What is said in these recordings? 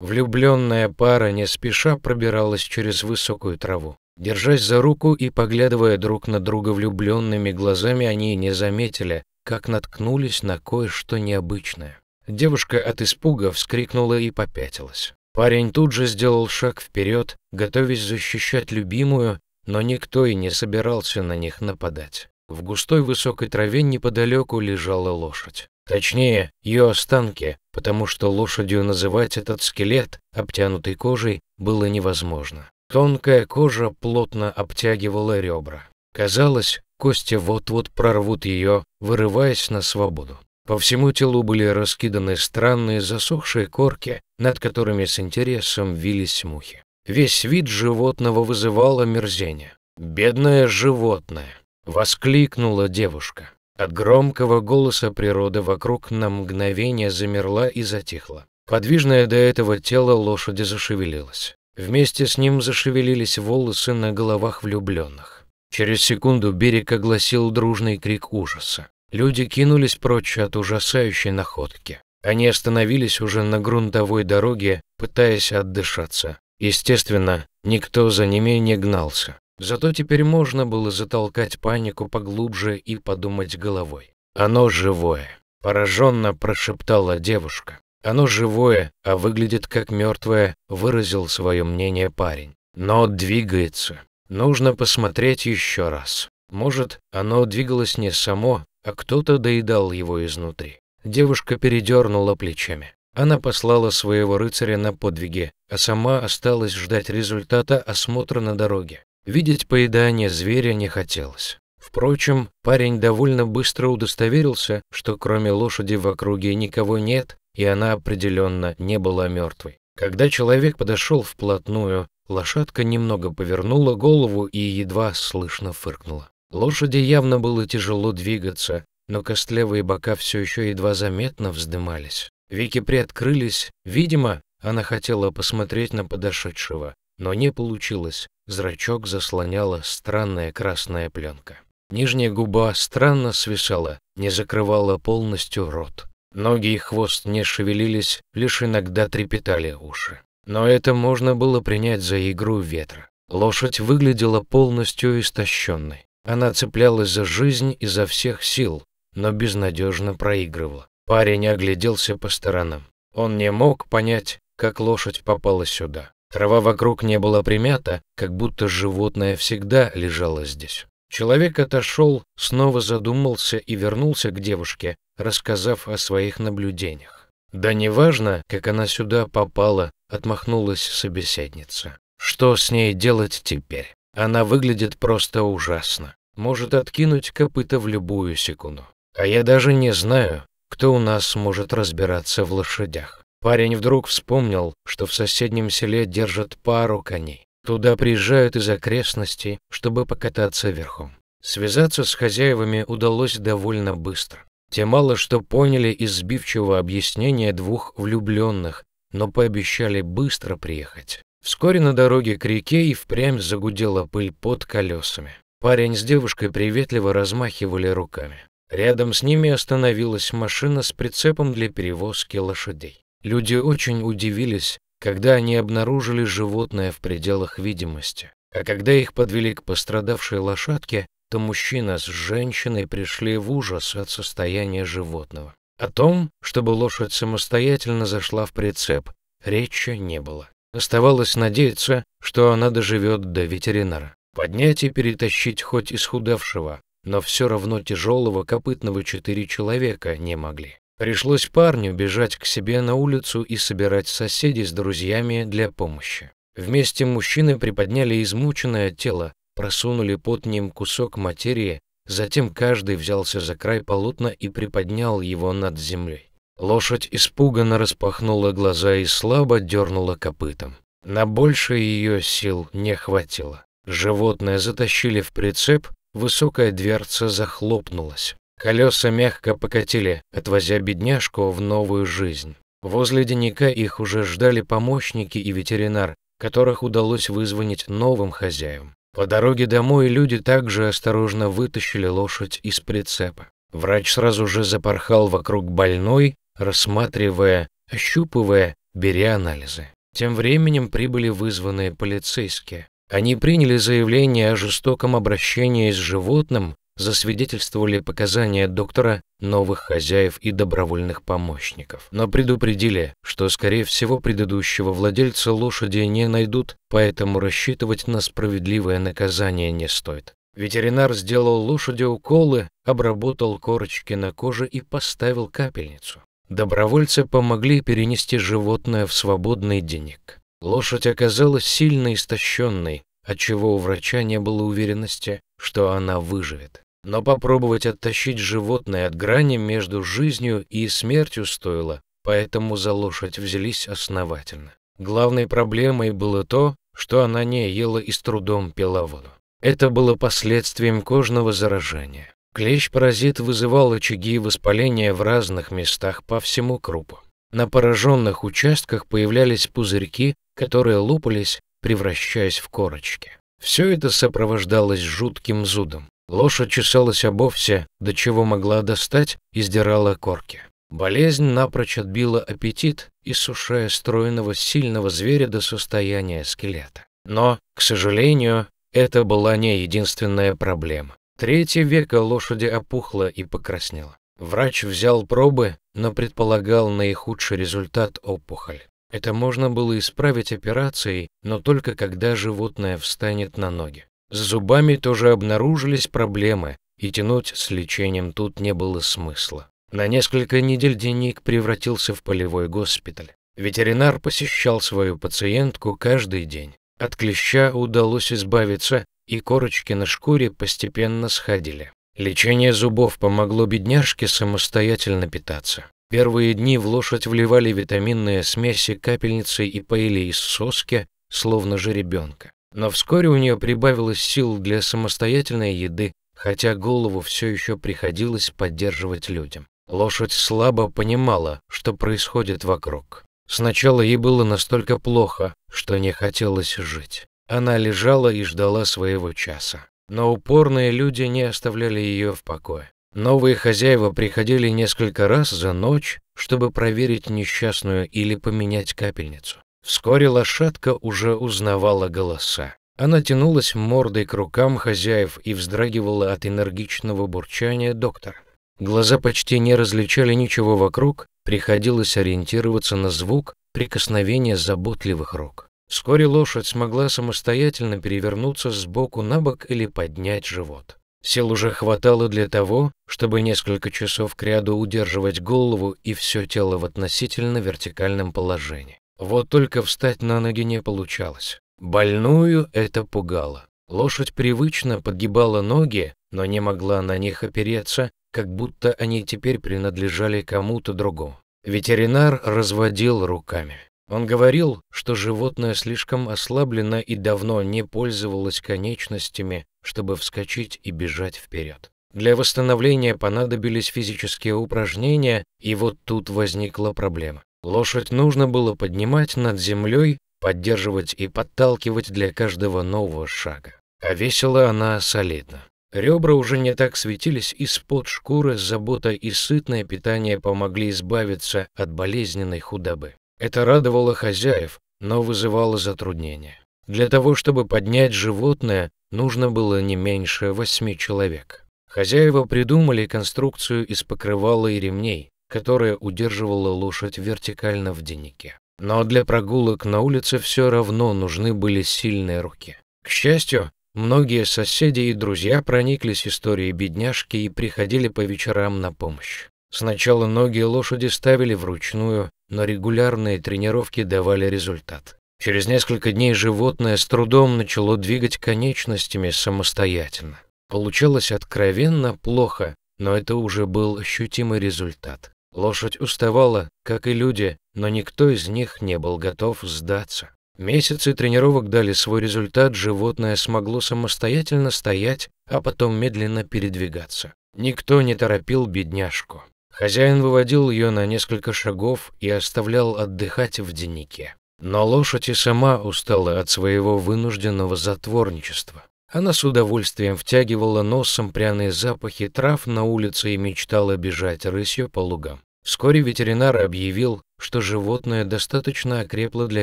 Влюбленная пара не спеша пробиралась через высокую траву. Держась за руку и поглядывая друг на друга влюбленными глазами, они не заметили, как наткнулись на кое-что необычное. Девушка от испуга вскрикнула и попятилась. Парень тут же сделал шаг вперед, готовясь защищать любимую, но никто и не собирался на них нападать. В густой высокой траве неподалеку лежала лошадь. Точнее, ее останки, потому что лошадью называть этот скелет, обтянутый кожей, было невозможно. Тонкая кожа плотно обтягивала ребра. Казалось, кости вот-вот прорвут ее, вырываясь на свободу. По всему телу были раскиданы странные засохшие корки, над которыми с интересом вились мухи. Весь вид животного вызывал омерзение. «Бедное животное!» Воскликнула девушка. От громкого голоса природа вокруг на мгновение замерла и затихла. Подвижное до этого тело лошади зашевелилось. Вместе с ним зашевелились волосы на головах влюбленных. Через секунду берег огласил дружный крик ужаса. Люди кинулись прочь от ужасающей находки. Они остановились уже на грунтовой дороге, пытаясь отдышаться. Естественно, никто за ними не гнался. Зато теперь можно было затолкать панику поглубже и подумать головой. «Оно живое», — пораженно прошептала девушка. «Оно живое, а выглядит как мертвое», — выразил свое мнение парень. «Но двигается. Нужно посмотреть еще раз. Может, оно двигалось не само, а кто-то доедал его изнутри». Девушка передернула плечами. Она послала своего рыцаря на подвиги, а сама осталась ждать результата осмотра на дороге. Видеть поедание зверя не хотелось. Впрочем, парень довольно быстро удостоверился, что кроме лошади в округе никого нет, и она определенно не была мертвой. Когда человек подошел вплотную, лошадка немного повернула голову и едва слышно фыркнула. Лошади явно было тяжело двигаться, но костлявые бока все еще едва заметно вздымались. Вики приоткрылись, видимо, она хотела посмотреть на подошедшего, но не получилось, зрачок заслоняла странная красная пленка. Нижняя губа странно свисала, не закрывала полностью рот. Ноги и хвост не шевелились, лишь иногда трепетали уши. Но это можно было принять за игру ветра. Лошадь выглядела полностью истощенной. Она цеплялась за жизнь изо всех сил, но безнадежно проигрывала. Парень огляделся по сторонам. Он не мог понять, как лошадь попала сюда. Трава вокруг не была примята, как будто животное всегда лежало здесь. Человек отошел, снова задумался и вернулся к девушке, рассказав о своих наблюдениях. «Да неважно, как она сюда попала», — отмахнулась собеседница. «Что с ней делать теперь? Она выглядит просто ужасно. Может откинуть копыта в любую секунду. А я даже не знаю, кто у нас может разбираться в лошадях. Парень вдруг вспомнил, что в соседнем селе держат пару коней. Туда приезжают из окрестностей, чтобы покататься верхом. Связаться с хозяевами удалось довольно быстро. Те мало что поняли из сбивчивого объяснения двух влюбленных, но пообещали быстро приехать. Вскоре на дороге к реке и впрямь загудела пыль под колесами. Парень с девушкой приветливо размахивали руками. Рядом с ними остановилась машина с прицепом для перевозки лошадей. Люди очень удивились, когда они обнаружили животное в пределах видимости. А когда их подвели к пострадавшей лошадке, то мужчина с женщиной пришли в ужас от состояния животного. О том, чтобы лошадь самостоятельно зашла в прицеп, речи не было. Оставалось надеяться, что она доживет до ветеринара. Поднять и перетащить хоть исхудавшего, но все равно тяжелого копытного четыре человека не могли. Пришлось парню бежать к себе на улицу и собирать соседей с друзьями для помощи. Вместе мужчины приподняли измученное тело, просунули под ним кусок материи, затем каждый взялся за край полотна и приподнял его над землей. Лошадь испуганно распахнула глаза и слабо дернула копытом. На больше ее сил не хватило. Животное затащили в прицеп, высокая дверца захлопнулась. Колеса мягко покатили, отвозя бедняжку в новую жизнь. Возле денника их уже ждали помощники и ветеринар, которых удалось вызвонить новым хозяевам. По дороге домой люди также осторожно вытащили лошадь из прицепа. Врач сразу же запорхал вокруг больной, рассматривая, ощупывая, беря анализы. Тем временем прибыли вызванные полицейские. Они приняли заявление о жестоком обращении с животным засвидетельствовали показания доктора, новых хозяев и добровольных помощников, но предупредили, что, скорее всего, предыдущего владельца лошади не найдут, поэтому рассчитывать на справедливое наказание не стоит. Ветеринар сделал лошади уколы, обработал корочки на коже и поставил капельницу. Добровольцы помогли перенести животное в свободный денег. Лошадь оказалась сильно истощенной, отчего у врача не было уверенности, что она выживет но попробовать оттащить животное от грани между жизнью и смертью стоило, поэтому за лошадь взялись основательно. Главной проблемой было то, что она не ела и с трудом пила воду. Это было последствием кожного заражения. Клещ-паразит вызывал очаги воспаления в разных местах по всему крупу. На пораженных участках появлялись пузырьки, которые лопались, превращаясь в корочки. Все это сопровождалось жутким зудом. Лошадь чесалась об овсе, до чего могла достать, и сдирала корки. Болезнь напрочь отбила аппетит, иссушая стройного сильного зверя до состояния скелета. Но, к сожалению, это была не единственная проблема. Третье века лошади опухла и покраснела. Врач взял пробы, но предполагал наихудший результат опухоль. Это можно было исправить операцией, но только когда животное встанет на ноги. С зубами тоже обнаружились проблемы, и тянуть с лечением тут не было смысла. На несколько недель Деник превратился в полевой госпиталь. Ветеринар посещал свою пациентку каждый день. От клеща удалось избавиться, и корочки на шкуре постепенно сходили. Лечение зубов помогло бедняжке самостоятельно питаться. Первые дни в лошадь вливали витаминные смеси капельницей и поили из соски, словно жеребенка. Но вскоре у нее прибавилось сил для самостоятельной еды, хотя голову все еще приходилось поддерживать людям. Лошадь слабо понимала, что происходит вокруг. Сначала ей было настолько плохо, что не хотелось жить. Она лежала и ждала своего часа. Но упорные люди не оставляли ее в покое. Новые хозяева приходили несколько раз за ночь, чтобы проверить несчастную или поменять капельницу. Вскоре лошадка уже узнавала голоса. Она тянулась мордой к рукам хозяев и вздрагивала от энергичного бурчания доктора. Глаза почти не различали ничего вокруг, приходилось ориентироваться на звук прикосновения заботливых рук. Вскоре лошадь смогла самостоятельно перевернуться с боку на бок или поднять живот. Сил уже хватало для того, чтобы несколько часов кряду удерживать голову и все тело в относительно вертикальном положении. Вот только встать на ноги не получалось. Больную это пугало. Лошадь привычно подгибала ноги, но не могла на них опереться, как будто они теперь принадлежали кому-то другому. Ветеринар разводил руками. Он говорил, что животное слишком ослаблено и давно не пользовалось конечностями, чтобы вскочить и бежать вперед. Для восстановления понадобились физические упражнения, и вот тут возникла проблема. Лошадь нужно было поднимать над землей, поддерживать и подталкивать для каждого нового шага. А весила она солидно. Ребра уже не так светились из-под шкуры, забота и сытное питание помогли избавиться от болезненной худобы. Это радовало хозяев, но вызывало затруднения. Для того, чтобы поднять животное, нужно было не меньше восьми человек. Хозяева придумали конструкцию из покрывала и ремней, которая удерживала лошадь вертикально в деннике. Но для прогулок на улице все равно нужны были сильные руки. К счастью, многие соседи и друзья прониклись историей бедняжки и приходили по вечерам на помощь. Сначала ноги лошади ставили вручную, но регулярные тренировки давали результат. Через несколько дней животное с трудом начало двигать конечностями самостоятельно. Получалось откровенно плохо, но это уже был ощутимый результат. Лошадь уставала, как и люди, но никто из них не был готов сдаться. Месяцы тренировок дали свой результат, животное смогло самостоятельно стоять, а потом медленно передвигаться. Никто не торопил бедняжку. Хозяин выводил ее на несколько шагов и оставлял отдыхать в денике. Но лошадь и сама устала от своего вынужденного затворничества. Она с удовольствием втягивала носом пряные запахи трав на улице и мечтала бежать рысью по лугам. Вскоре ветеринар объявил, что животное достаточно окрепло для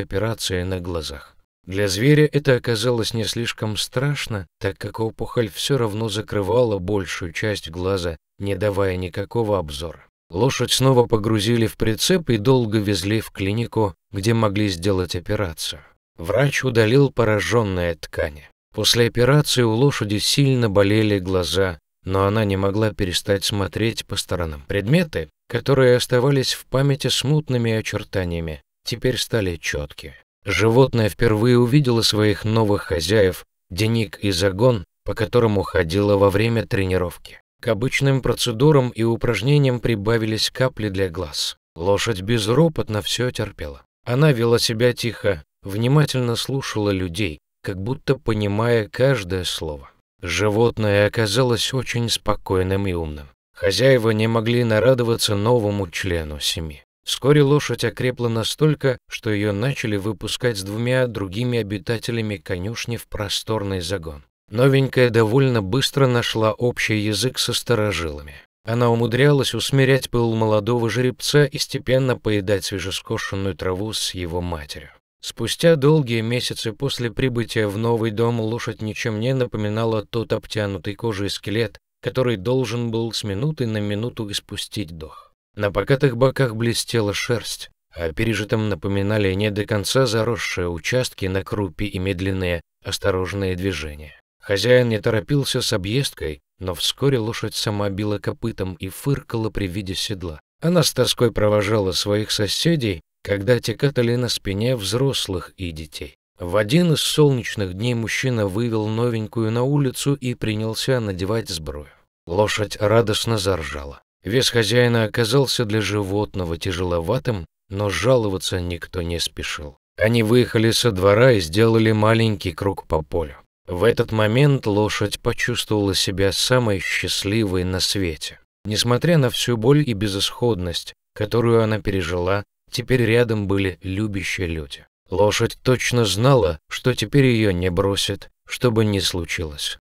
операции на глазах. Для зверя это оказалось не слишком страшно, так как опухоль все равно закрывала большую часть глаза, не давая никакого обзора. Лошадь снова погрузили в прицеп и долго везли в клинику, где могли сделать операцию. Врач удалил пораженные ткани. После операции у лошади сильно болели глаза, но она не могла перестать смотреть по сторонам. Предметы, которые оставались в памяти смутными очертаниями, теперь стали четкими. Животное впервые увидело своих новых хозяев, деник и загон, по которому ходило во время тренировки. К обычным процедурам и упражнениям прибавились капли для глаз. Лошадь безропотно все терпела. Она вела себя тихо, внимательно слушала людей, как будто понимая каждое слово. Животное оказалось очень спокойным и умным. Хозяева не могли нарадоваться новому члену семьи. Вскоре лошадь окрепла настолько, что ее начали выпускать с двумя другими обитателями конюшни в просторный загон. Новенькая довольно быстро нашла общий язык со старожилами. Она умудрялась усмирять пыл молодого жеребца и степенно поедать свежескошенную траву с его матерью. Спустя долгие месяцы после прибытия в новый дом лошадь ничем не напоминала тот обтянутый кожей скелет, который должен был с минуты на минуту испустить дух. На покатых боках блестела шерсть, а пережитом напоминали не до конца заросшие участки на крупе и медленные, осторожные движения. Хозяин не торопился с объездкой, но вскоре лошадь сама била копытом и фыркала при виде седла. Она с тоской провожала своих соседей, когда те катали на спине взрослых и детей. В один из солнечных дней мужчина вывел новенькую на улицу и принялся надевать сбрую. Лошадь радостно заржала. Вес хозяина оказался для животного тяжеловатым, но жаловаться никто не спешил. Они выехали со двора и сделали маленький круг по полю. В этот момент лошадь почувствовала себя самой счастливой на свете. Несмотря на всю боль и безысходность, которую она пережила, теперь рядом были любящие люди. Лошадь точно знала, что теперь ее не бросит, что бы ни случилось.